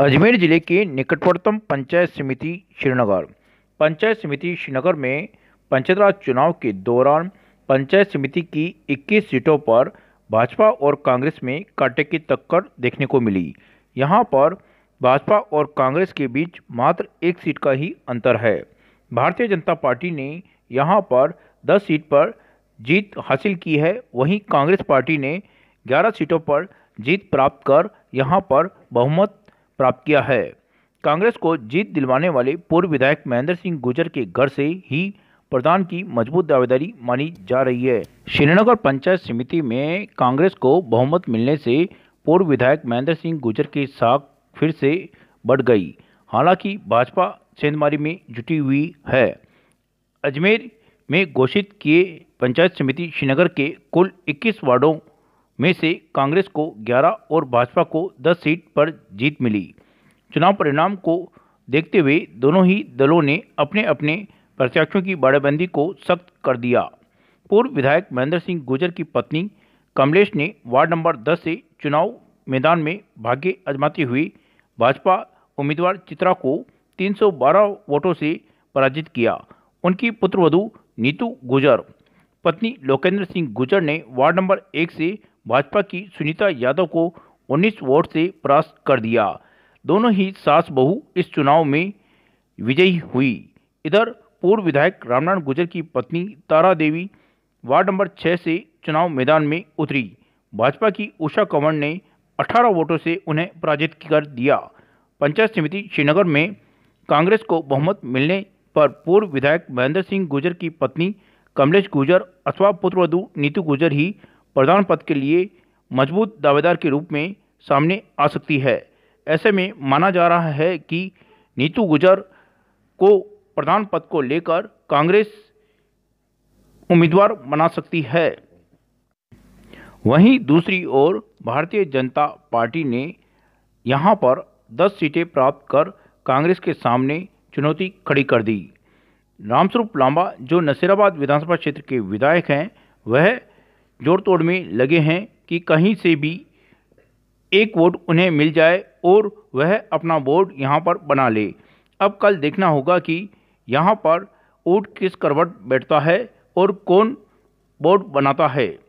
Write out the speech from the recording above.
अजमेर जिले के निकटवर्तम पंचायत समिति श्रीनगर पंचायत समिति श्रीनगर में पंचायत राज चुनाव के दौरान पंचायत समिति की 21 सीटों पर भाजपा और कांग्रेस में कांटे की टक्कर देखने को मिली यहां पर भाजपा और कांग्रेस के बीच मात्र एक सीट का ही अंतर है भारतीय जनता पार्टी ने यहां पर 10 सीट पर जीत हासिल की है वहीं कांग्रेस पार्टी ने 11 सीटों पर जीत प्राप्त कर यहां पर बहुमत प्राप्त किया है कांग्रेस को जीत दिलवाने वाले पूर्व विधायक महेंद्र सिंह गुजर के घर से ही प्रधान की मजबूत दावेदारी मानी जा रही है श्रीनगर पंचायत समिति में कांग्रेस को बहुमत मिलने से पूर्व विधायक महेंद्र सिंह गुजर की साख फिर से बढ़ गई हालांकि भाजपा सेंधमारी में जुटी हुई है अजमेर में घोषित किए पंचायत समिति श्रीनगर के कुल 21 वार्डों में से कांग्रेस को 11 और भाजपा को 10 सीट पर जीत मिली चुनाव परिणाम को देखते हुए दोनों ही दलों ने अपने अपने प्रत्याशियों की बाड़ेबंदी को सख्त कर दिया पूर्व विधायक महेंद्र सिंह गुजर की पत्नी कमलेश ने वार्ड नंबर 10 से चुनाव मैदान में भाग्य आजमाते हुए भाजपा उम्मीदवार चित्रा को 312 वोटों से पराजित किया उनकी पुत्रवधु नीतू गुजर पत्नी लोकेंद्र सिंह गुजर ने वार्ड नंबर एक से भाजपा की सुनीता यादव को 19 वोट से परास्त कर दिया दोनों ही सास बहू इस चुनाव में विजयी हुई इधर पूर्व विधायक रामनारायण गुजर की पत्नी तारा देवी वार्ड नंबर छः से चुनाव मैदान में उतरी भाजपा की उषा कंवर ने 18 वोटों से उन्हें पराजित कर दिया पंचायत समिति श्रीनगर में कांग्रेस को बहुमत मिलने पर पूर्व विधायक महेंद्र सिंह गुजर की पत्नी कमलेश गुजर अथवा पुत्रवधु नीतू गुजर ही प्रधान पद के लिए मजबूत दावेदार के रूप में सामने आ सकती है ऐसे में माना जा रहा है कि नीतू गुजर को प्रधान पद को लेकर कांग्रेस उम्मीदवार बना सकती है वहीं दूसरी ओर भारतीय जनता पार्टी ने यहां पर 10 सीटें प्राप्त कर कांग्रेस के सामने चुनौती खड़ी कर दी रामस्वरूप लांबा जो नसीराबाद विधानसभा क्षेत्र के विधायक हैं वह जोड़ तोड़ में लगे हैं कि कहीं से भी एक वोट उन्हें मिल जाए और वह अपना वोट यहाँ पर बना ले अब कल देखना होगा कि यहाँ पर वोट किस करवट बैठता है और कौन वोट बनाता है